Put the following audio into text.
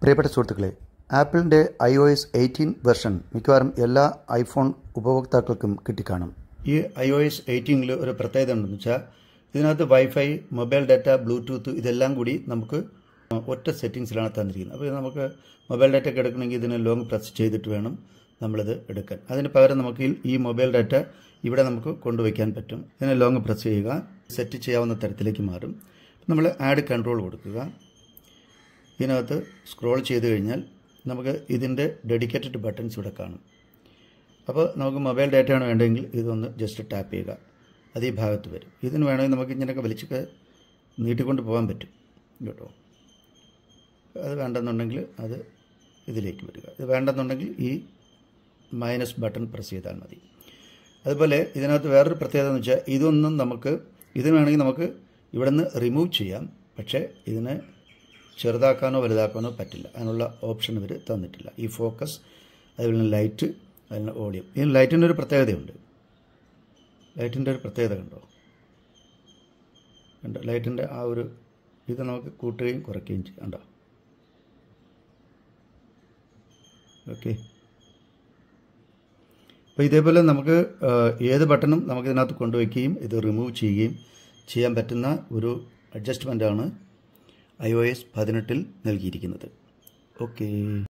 പ്രിയപ്പെട്ട സുഹൃത്തുക്കളെ ആപ്പിളിൻ്റെ I O S eighteen version മിക്കവാറും എല്ലാ ഐഫോൺ ഉപഭോക്താക്കൾക്കും കിട്ടിക്കാണും ഈ ഐ ഒ എസ് എയ്റ്റീനിൽ ഒരു പ്രത്യേകത എന്താണെന്ന് വെച്ചാൽ ഇതിനകത്ത് വൈഫൈ മൊബൈൽ ഡാറ്റ ബ്ലൂടൂത്ത് ഇതെല്ലാം കൂടി നമുക്ക് ഒറ്റ സെറ്റിങ്സിലാണ് തന്നിരിക്കുന്നത് അപ്പോൾ നമുക്ക് മൊബൈൽ ഡാറ്റ ഒക്കെ എടുക്കണമെങ്കിൽ ഇതിന് ലോങ് പ്രസ് ചെയ്തിട്ട് വേണം നമ്മളിത് എടുക്കാൻ അതിന് പകരം നമുക്ക് ഈ മൊബൈൽ ഡാറ്റ ഇവിടെ നമുക്ക് കൊണ്ടുവയ്ക്കാൻ പറ്റും ഇതിനെ ലോങ് പ്രസ് ചെയ്യുക സെറ്റ് ചെയ്യാവുന്ന തരത്തിലേക്ക് മാറും നമ്മൾ ആഡ് കൺട്രോൾ കൊടുക്കുക ഇതിനകത്ത് സ്ക്രോൾ ചെയ്ത് കഴിഞ്ഞാൽ നമുക്ക് ഇതിൻ്റെ ഡെഡിക്കേറ്റഡ് ബട്ടൺസ് ഇവിടെ കാണും അപ്പോൾ നമുക്ക് മൊബൈൽ ഡാറ്റയാണ് വേണ്ടതെങ്കിൽ ഇതൊന്ന് ജസ്റ്റ് ടാപ്പ് ചെയ്യുക അത് ഈ ഭാഗത്ത് വരും ഇതിന് വേണമെങ്കിൽ നമുക്ക് ഇങ്ങനെയൊക്കെ വലിച്ചൊക്കെ നീട്ടിക്കൊണ്ട് പോകാൻ പറ്റും കേട്ടോ അത് വേണ്ടെന്നുണ്ടെങ്കിൽ അത് ഇതിലേക്ക് വരിക ഇത് വേണ്ടെന്നുണ്ടെങ്കിൽ ഈ മൈനസ് ബട്ടൺ പ്രസ് ചെയ്താൽ മതി അതുപോലെ ഇതിനകത്ത് വേറൊരു പ്രത്യേകത എന്ന് വെച്ചാൽ ഇതൊന്നും നമുക്ക് വേണമെങ്കിൽ നമുക്ക് ഇവിടെ നിന്ന് റിമൂവ് ചെയ്യാം പക്ഷേ ഇതിനെ ചെറുതാക്കാനോ വലുതാക്കാനോ പറ്റില്ല അതിനുള്ള ഓപ്ഷൻ ഇവർ തന്നിട്ടില്ല ഈ ഫോക്കസ് അതുപോലെ തന്നെ ലൈറ്റ് അതിന് ഓഡിയം ഈ ലൈറ്റിൻ്റെ ഒരു പ്രത്യേകതയുണ്ട് ലൈറ്റിൻ്റെ ഒരു പ്രത്യേകത കണ്ടോ കണ്ടോ ലൈറ്റിൻ്റെ ആ ഒരു ഇത് നമുക്ക് കൂട്ടുകയും കുറയ്ക്കുകയും ചെയ്യാം കണ്ടോ ഓക്കെ അപ്പോൾ ഇതേപോലെ നമുക്ക് ഏത് ബട്ടണും നമുക്ക് ഇതിനകത്ത് കൊണ്ടുവയ്ക്കുകയും ഇത് റിമൂവ് ചെയ്യുകയും ചെയ്യാൻ പറ്റുന്ന ഒരു അഡ്ജസ്റ്റ്മെൻ്റാണ് ഐ ഒ എസ് പതിനെട്ടിൽ നൽകിയിരിക്കുന്നത് ഓക്കേ